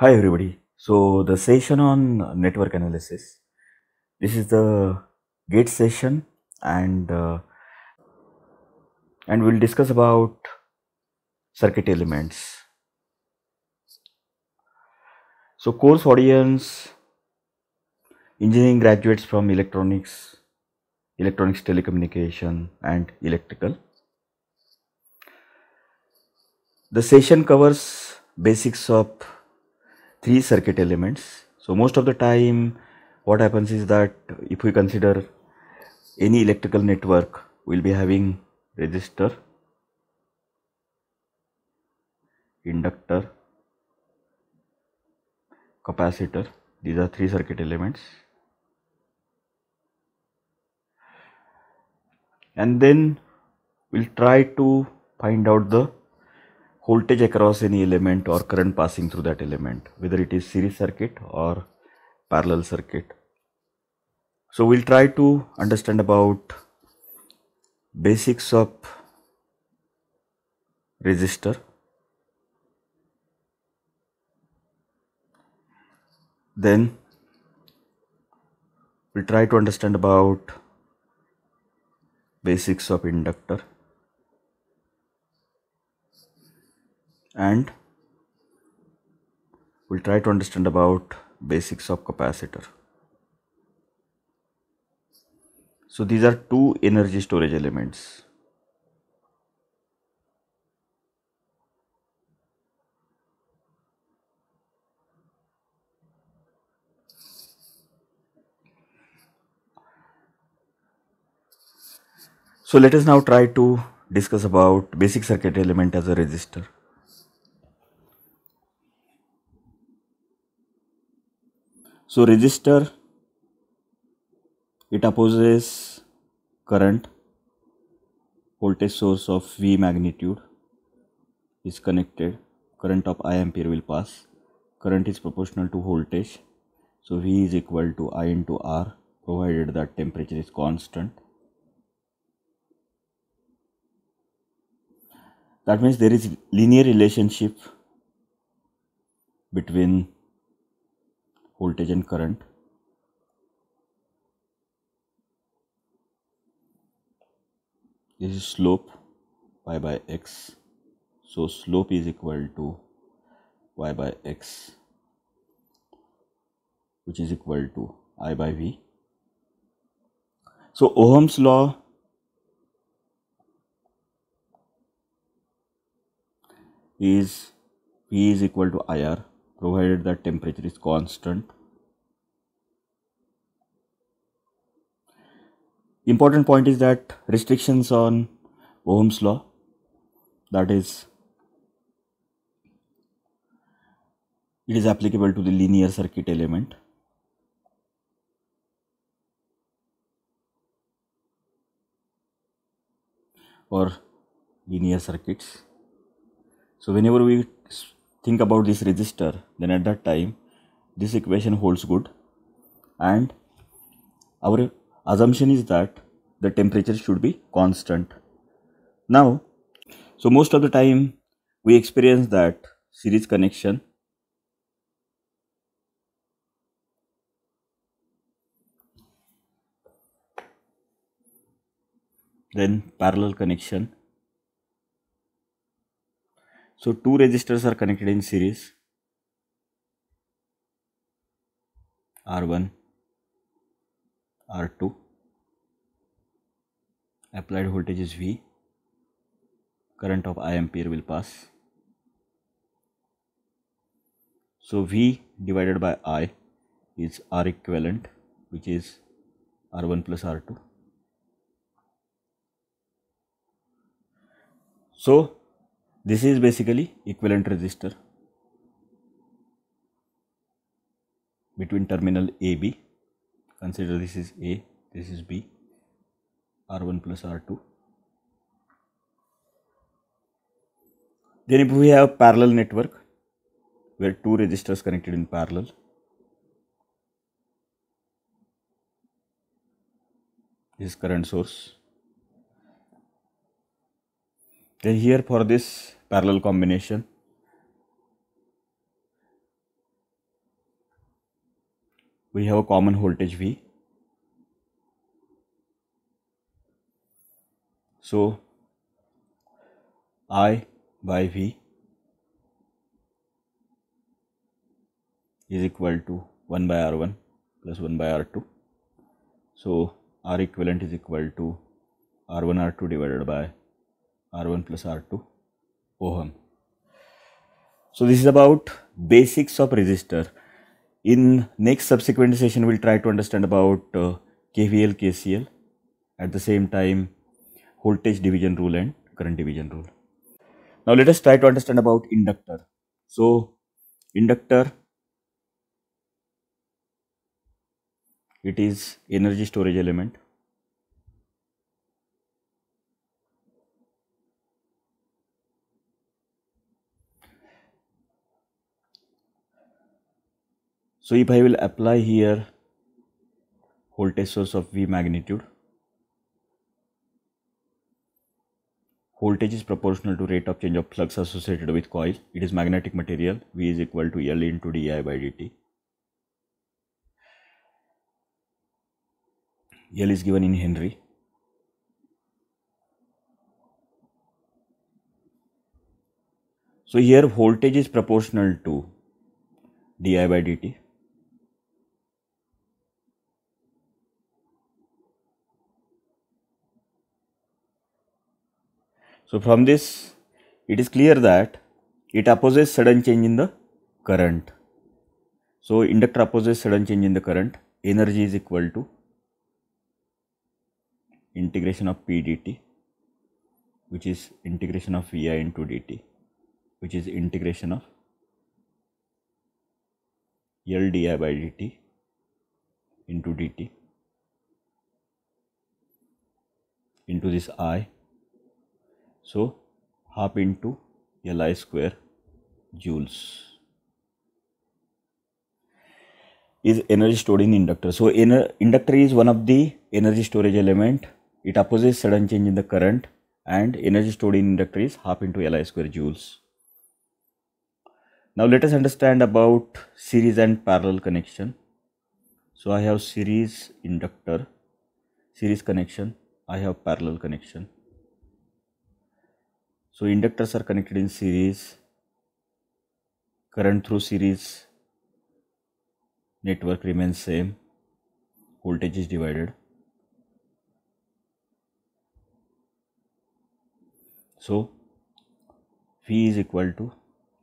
Hi everybody. So the session on network analysis. This is the gate session and uh, and we'll discuss about circuit elements. So course audience engineering graduates from electronics, electronics telecommunication and electrical. The session covers basics of three circuit elements so most of the time what happens is that if we consider any electrical network we'll be having resistor inductor capacitor these are three circuit elements and then we'll try to find out the voltage across any element or current passing through that element whether it is series circuit or parallel circuit. So we'll try to understand about basics of resistor then we'll try to understand about basics of inductor and we'll try to understand about basics of capacitor. So these are two energy storage elements. So let us now try to discuss about basic circuit element as a resistor. So resistor it opposes current voltage source of V magnitude is connected current of I ampere will pass current is proportional to voltage so V is equal to I into R provided that temperature is constant that means there is linear relationship between voltage and current this is slope y by x so slope is equal to y by x which is equal to i by v so ohm's law is v is equal to ir provided that temperature is constant. Important point is that restrictions on Ohm's law that is it is applicable to the linear circuit element or linear circuits so whenever we think about this resistor then at that time this equation holds good and our assumption is that the temperature should be constant now so most of the time we experience that series connection then parallel connection so two registers are connected in series R1, R2. Applied voltage is V. Current of I ampere will pass. So V divided by I is R equivalent which is R1 plus R2. So this is basically equivalent resistor between terminal AB. Consider this is A, this is B, R1 plus R2. Then if we have parallel network where two resistors connected in parallel, this current source then here for this parallel combination we have a common voltage V so I by V is equal to 1 by R1 plus 1 by R2. So, R equivalent is equal to R1 R2 divided by R1 plus R2 ohm. So this is about basics of resistor. In next subsequent session, we'll try to understand about uh, KVL, KCL. At the same time, voltage division rule and current division rule. Now let us try to understand about inductor. So inductor, it is energy storage element. so if i will apply here voltage source of v magnitude voltage is proportional to rate of change of flux associated with coil it is magnetic material v is equal to l into di by dt l is given in henry so here voltage is proportional to di by dt So, from this it is clear that it opposes sudden change in the current. So, inductor opposes sudden change in the current, energy is equal to integration of p dt which is integration of vi into dt which is integration of L di by dt into dt into this i so half into Li square joules is energy stored in inductor. So in inductor is one of the energy storage element. It opposes sudden change in the current and energy stored in inductor is half into Li square joules. Now let us understand about series and parallel connection. So I have series inductor, series connection, I have parallel connection. So inductors are connected in series, current through series, network remains same, voltage is divided. So V is equal to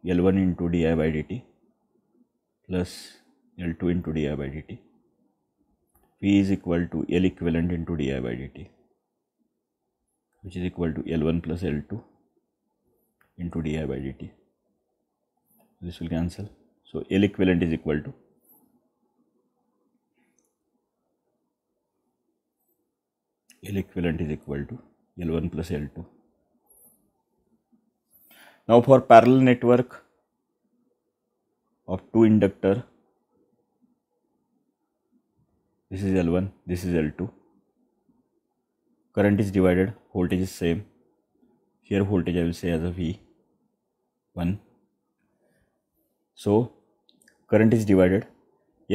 L1 into di by dt plus L2 into di by dt. V is equal to L equivalent into di by dt which is equal to L1 plus L2 into di by dt this will cancel so l equivalent is equal to l equivalent is equal to l1 plus l2 now for parallel network of two inductor this is L1, this is L2. Current is divided, voltage is same. Here voltage I will say as a V. 1 so current is divided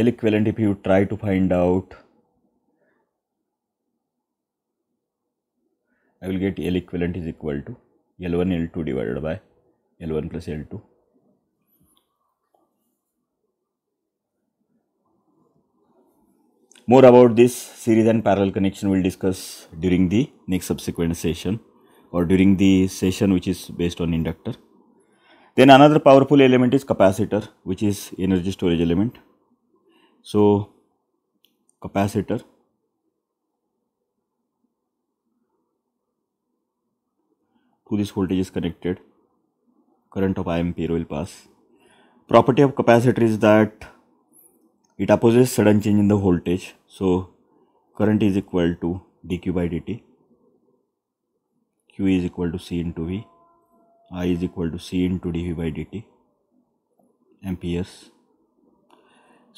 L equivalent if you try to find out I will get L equivalent is equal to L1 L2 divided by L1 plus L2 more about this series and parallel connection we'll discuss during the next subsequent session or during the session which is based on inductor then another powerful element is capacitor which is energy storage element. So, capacitor to this voltage is connected current of I ampere will pass. Property of capacitor is that it opposes sudden change in the voltage. So, current is equal to dq by dt. Q is equal to C into V i is equal to c into dv by dt amperes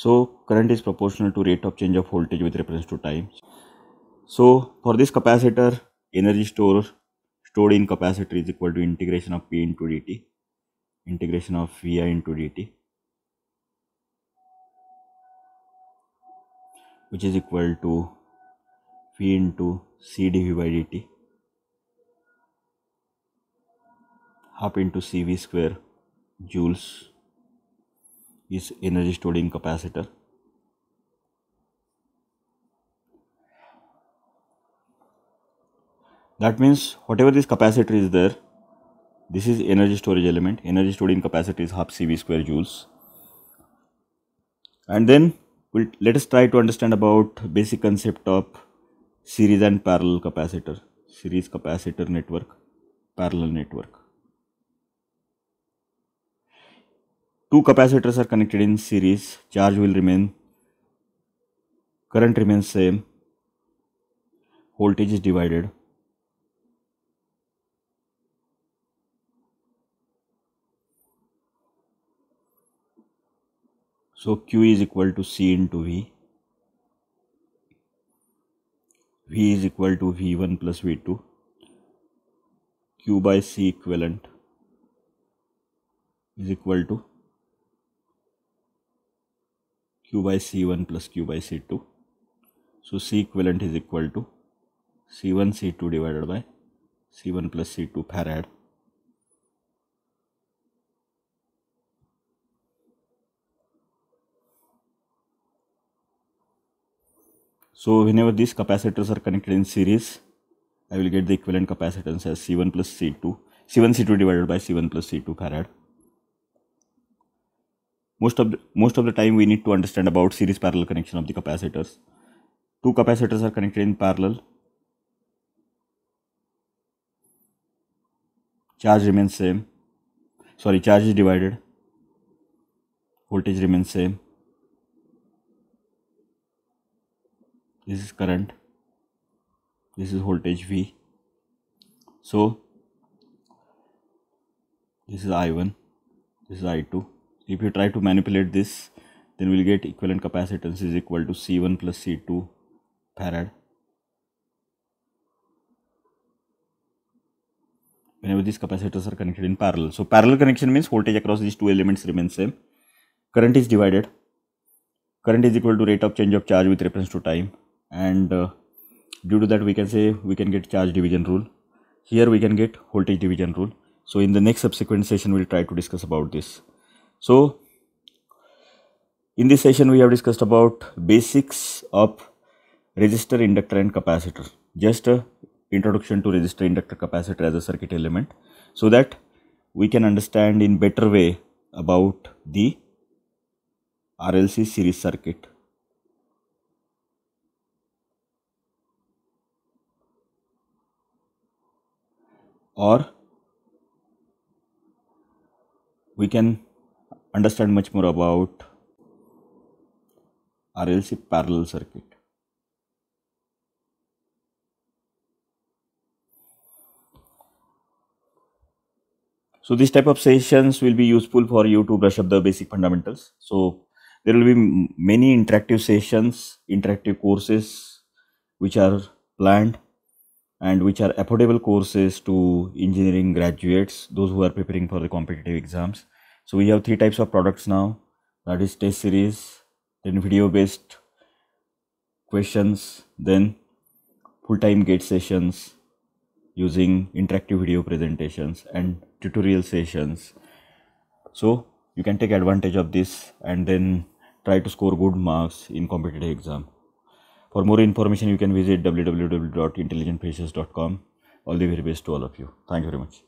so current is proportional to rate of change of voltage with reference to time so for this capacitor energy store stored in capacitor is equal to integration of p into dt integration of vi into dt which is equal to v into c dv by dt Up into CV square joules is energy stored in capacitor. That means whatever this capacitor is there, this is energy storage element, energy stored in capacitor is half CV square joules. And then we'll, let us try to understand about basic concept of series and parallel capacitor, series capacitor network, parallel network. two capacitors are connected in series charge will remain current remains same voltage is divided so q is equal to c into v v is equal to v1 plus v2 q by c equivalent is equal to q by c1 plus q by c2 so c equivalent is equal to c1 c2 divided by c1 plus c2 farad So whenever these capacitors are connected in series, I will get the equivalent capacitance as C1 plus C2, C1 C2 divided by C1 plus C2 farad most of the, most of the time we need to understand about series parallel connection of the capacitors two capacitors are connected in parallel charge remains same sorry charge is divided voltage remains same this is current this is voltage v so this is i1 this is i2 if you try to manipulate this then we'll get equivalent capacitance is equal to C1 plus C2 farad whenever these capacitors are connected in parallel. So parallel connection means voltage across these two elements remains same. Current is divided. Current is equal to rate of change of charge with reference to time and uh, due to that we can say we can get charge division rule. Here we can get voltage division rule. So in the next subsequent session we'll try to discuss about this. So, in this session we have discussed about basics of resistor, inductor and capacitor. Just a introduction to resistor, inductor, capacitor as a circuit element so that we can understand in better way about the RLC series circuit. or we can understand much more about RLC parallel circuit. So this type of sessions will be useful for you to brush up the basic fundamentals. So there will be many interactive sessions, interactive courses which are planned and which are affordable courses to engineering graduates, those who are preparing for the competitive exams. So we have three types of products now that is test series, then video based questions, then full time gate sessions using interactive video presentations and tutorial sessions. So you can take advantage of this and then try to score good marks in competitive exam. For more information, you can visit www.intelligentfaces.com. All the very best to all of you. Thank you very much.